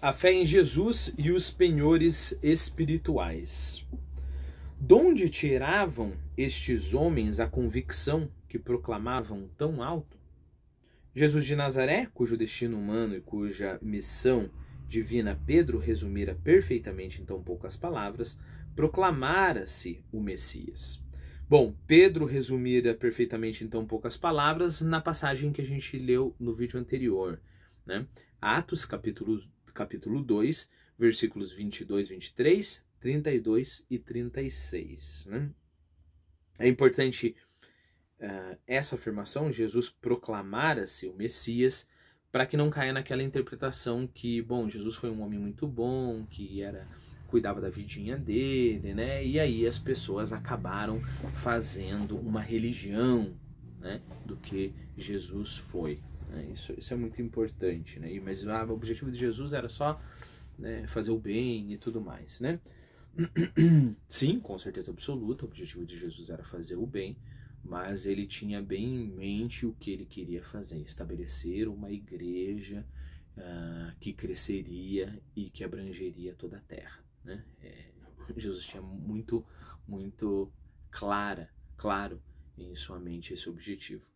A fé em Jesus e os penhores espirituais. Donde tiravam estes homens a convicção que proclamavam tão alto? Jesus de Nazaré, cujo destino humano e cuja missão divina Pedro resumira perfeitamente em tão poucas palavras, proclamara-se o Messias. Bom, Pedro resumira perfeitamente em tão poucas palavras na passagem que a gente leu no vídeo anterior. Né? Atos capítulo capítulo 2, versículos 22, 23, 32 e 36. Né? É importante uh, essa afirmação, Jesus proclamara-se o Messias, para que não caia naquela interpretação que, bom, Jesus foi um homem muito bom, que era cuidava da vidinha dele, né? E aí as pessoas acabaram fazendo uma religião, né, do que Jesus foi. Né? Isso, isso é muito importante, né? Mas ah, o objetivo de Jesus era só né, fazer o bem e tudo mais, né? Sim, com certeza absoluta, o objetivo de Jesus era fazer o bem, mas ele tinha bem em mente o que ele queria fazer, estabelecer uma igreja uh, que cresceria e que abrangeria toda a terra. Né? É, Jesus tinha muito, muito clara, claro em sua mente esse objetivo.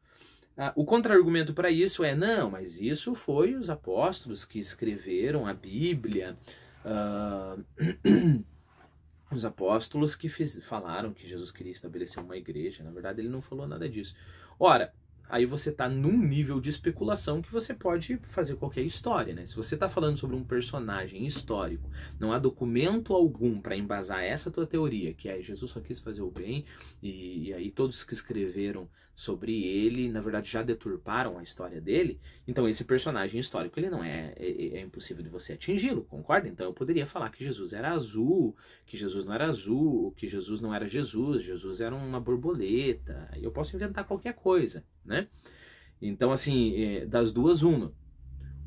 Ah, o contra-argumento para isso é: não, mas isso foi os apóstolos que escreveram a Bíblia, ah, os apóstolos que fiz, falaram que Jesus queria estabelecer uma igreja. Na verdade, ele não falou nada disso. Ora, aí você está num nível de especulação que você pode fazer qualquer história, né? Se você está falando sobre um personagem histórico, não há documento algum para embasar essa tua teoria, que é Jesus só quis fazer o bem e, e aí todos que escreveram sobre ele, na verdade, já deturparam a história dele. Então esse personagem histórico ele não é, é, é impossível de você atingi-lo, concorda? Então eu poderia falar que Jesus era azul, que Jesus não era azul, que Jesus não era Jesus, Jesus era uma borboleta. Eu posso inventar qualquer coisa né? Então, assim, é, das duas, uma.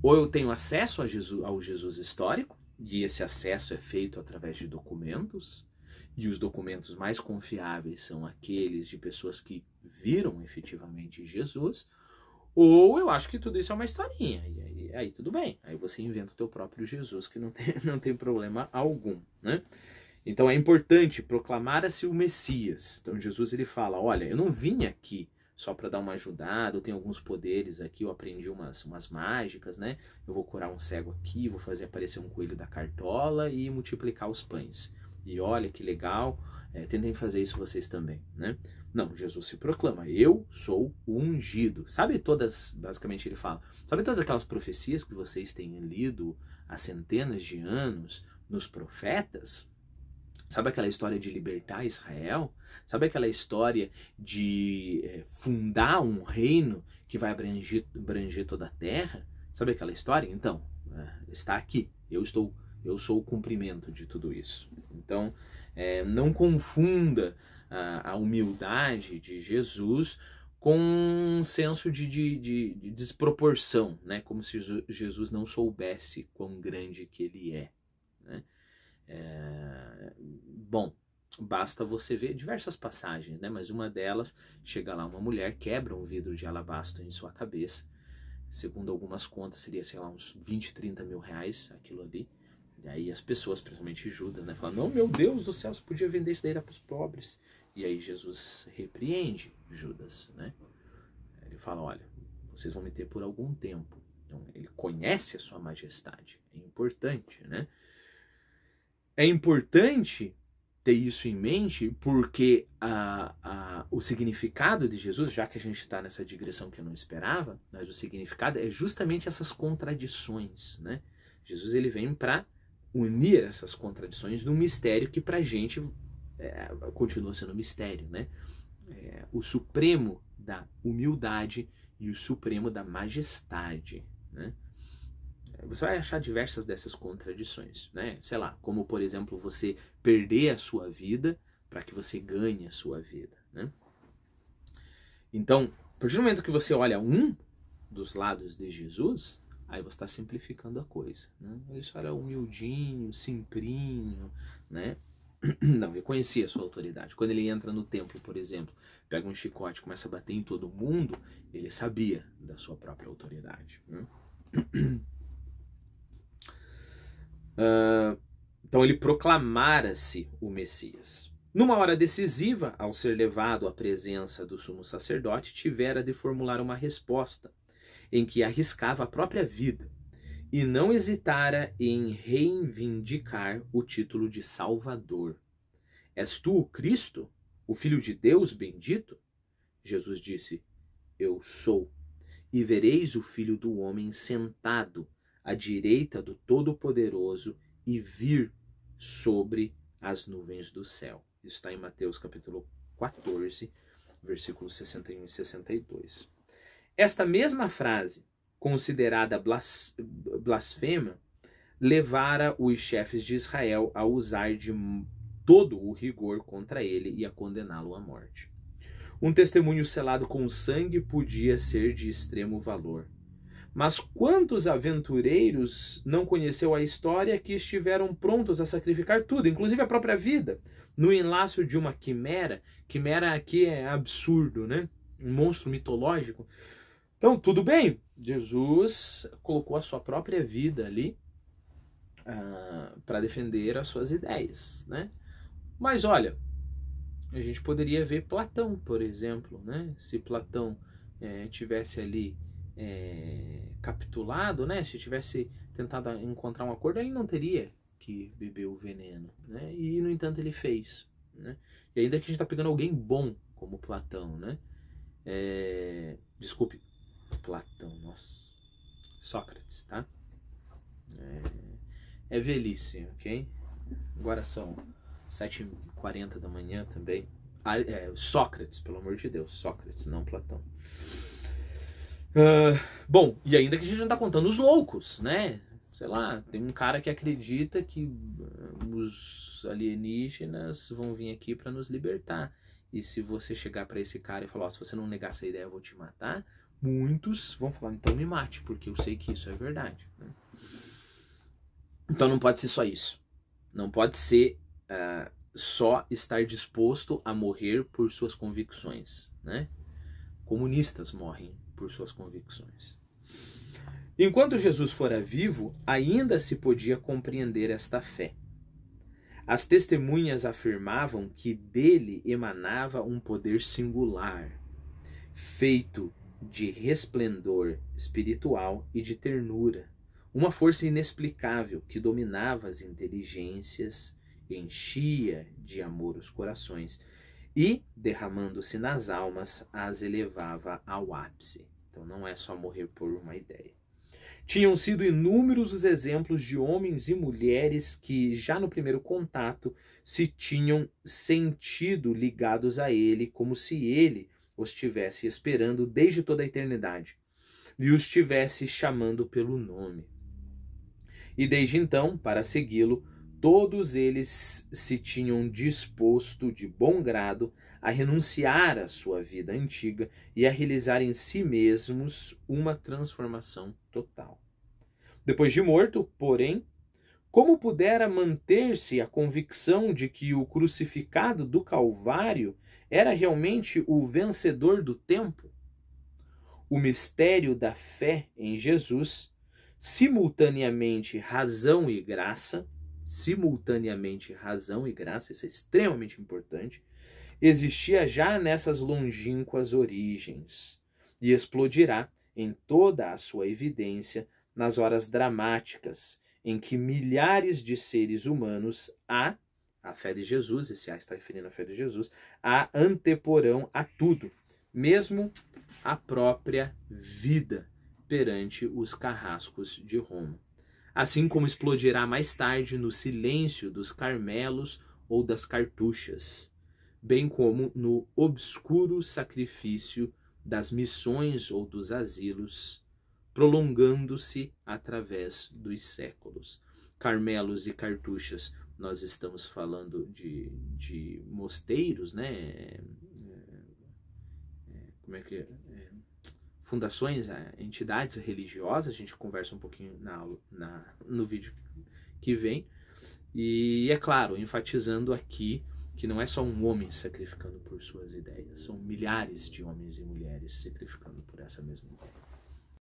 Ou eu tenho acesso a Jesus, ao Jesus histórico, e esse acesso é feito através de documentos, e os documentos mais confiáveis são aqueles de pessoas que viram efetivamente Jesus, ou eu acho que tudo isso é uma historinha, e aí, aí tudo bem, aí você inventa o teu próprio Jesus, que não tem, não tem problema algum, né? Então é importante proclamar-se o Messias. Então Jesus ele fala, olha, eu não vim aqui só para dar uma ajudada, eu tenho alguns poderes aqui, eu aprendi umas, umas mágicas, né? Eu vou curar um cego aqui, vou fazer aparecer um coelho da cartola e multiplicar os pães. E olha que legal, é, tentem fazer isso vocês também, né? Não, Jesus se proclama, eu sou o ungido. Sabe todas, basicamente ele fala, sabe todas aquelas profecias que vocês têm lido há centenas de anos nos profetas? Sabe aquela história de libertar Israel? Sabe aquela história de é, fundar um reino que vai abranger, abranger toda a terra? Sabe aquela história? Então, é, está aqui. Eu estou, eu sou o cumprimento de tudo isso. Então, é, não confunda a, a, humildade de Jesus com um senso de, de, de, de desproporção, né? Como se Jesus não soubesse quão grande que ele é. Né? É, bom, basta você ver diversas passagens, né? Mas uma delas chega lá uma mulher quebra um vidro de alabastro em sua cabeça. Segundo algumas contas seria sei lá uns 20, 30 mil reais aquilo ali. E aí as pessoas, principalmente Judas, né, falam: "Não, meu Deus do céu, você podia vender isso daí para os pobres". E aí Jesus repreende Judas, né? Ele fala: "Olha, vocês vão me ter por algum tempo". Então, ele conhece a sua majestade. É importante, né? É importante ter isso em mente, porque a, a, o significado de Jesus, já que a gente está nessa digressão que eu não esperava, mas o significado é justamente essas contradições, né? Jesus ele vem para unir essas contradições num mistério que para a gente é, continua sendo mistério, né? É, o supremo da humildade e o supremo da majestade, né? você vai achar diversas dessas contradições, né? Sei lá, como por exemplo você perder a sua vida para que você ganhe a sua vida, né? Então, a partir do momento que você olha um dos lados de Jesus, aí você está simplificando a coisa, né? Ele só era humildinho, simprinho, né? Não, ele conhecia a sua autoridade. Quando ele entra no templo, por exemplo, pega um chicote e começa a bater em todo mundo, ele sabia da sua própria autoridade. Né? Ah, então ele proclamara-se o Messias. Numa hora decisiva, ao ser levado à presença do sumo sacerdote, tivera de formular uma resposta em que arriscava a própria vida e não hesitara em reivindicar o título de Salvador. És tu o Cristo, o Filho de Deus bendito? Jesus disse: Eu sou. E vereis o Filho do Homem sentado à direita do Todo-Poderoso e vir sobre as nuvens do céu. Isso está em Mateus capítulo 14, versículos 61 e 62. Esta mesma frase, considerada blas, blasfema, levara os chefes de Israel a usar de todo o rigor contra ele e a condená-lo à morte. Um testemunho selado com sangue podia ser de extremo valor, mas quantos aventureiros não conheceu a história que estiveram prontos a sacrificar tudo, inclusive a própria vida, no enlace de uma quimera? Quimera aqui é absurdo, né? Um monstro mitológico. Então, tudo bem, Jesus colocou a sua própria vida ali uh, ah, para defender as suas ideias, né? Mas olha, a gente poderia ver Platão, por exemplo, né? Se Platão eh, tivesse ali é, capitulado, né? Se tivesse tentado encontrar um acordo, ele não teria que beber o veneno, né? E no entanto ele fez, né? E ainda que a gente está pegando alguém bom como Platão, né? É, desculpe, Platão, nossa, Sócrates, tá? É, é velhice, ok? Agora são 7h40 da manhã também. Ah, é, Sócrates, pelo amor de Deus, Sócrates, não Platão. Ah, bom, e ainda que a gente não tá contando os loucos, né? Sei lá, tem um cara que acredita que ah, os alienígenas vão vir aqui para nos libertar. E se você chegar para esse cara e falar, oh, se você não negar essa ideia, eu vou te matar, muitos vão falar, então me mate, porque eu sei que isso é verdade. Né? Então não pode ser só isso. Não pode ser uh, só estar disposto a morrer por suas convicções, né? Comunistas morrem por suas convicções. Enquanto Jesus fora vivo, ainda se podia compreender esta fé. As testemunhas afirmavam que dele emanava um poder singular, feito de resplendor espiritual e de ternura, uma força inexplicável que dominava as inteligências, enchia de amor os corações e, derramando-se nas almas, as elevava ao ápice. Então não é só morrer por uma ideia. Tinham sido inúmeros os exemplos de homens e mulheres que, já no primeiro contato, se tinham sentido ligados a ele, como se ele os tivesse esperando desde toda a eternidade e os tivesse chamando pelo nome. E desde então, para segui-lo, todos eles se tinham disposto de bom grado a renunciar à sua vida antiga e a realizar em si mesmos uma transformação total. Depois de morto, porém, como pudera manter-se a convicção de que o crucificado do Calvário era realmente o vencedor do tempo? O mistério da fé em Jesus, simultaneamente razão e graça, simultaneamente razão e graça, isso é extremamente importante, existia já nessas longínquas origens e explodirá em toda a sua evidência nas horas dramáticas em que milhares de seres humanos a a fé de Jesus, esse A está referindo à fé de Jesus, a anteporão a tudo, mesmo a própria vida perante os carrascos de Roma assim como explodirá mais tarde no silêncio dos Carmelos ou das Cartuchas, bem como no obscuro sacrifício das missões ou dos asilos, prolongando-se através dos séculos. Carmelos e Cartuchas, nós estamos falando de, de mosteiros, né? É, é, é, como é que é? fundações, eh, entidades religiosas, a gente conversa um pouquinho na, na, no vídeo que vem. E é claro, enfatizando aqui que não é só um homem sacrificando por suas ideias, são milhares de homens e mulheres sacrificando por essa mesma ideia.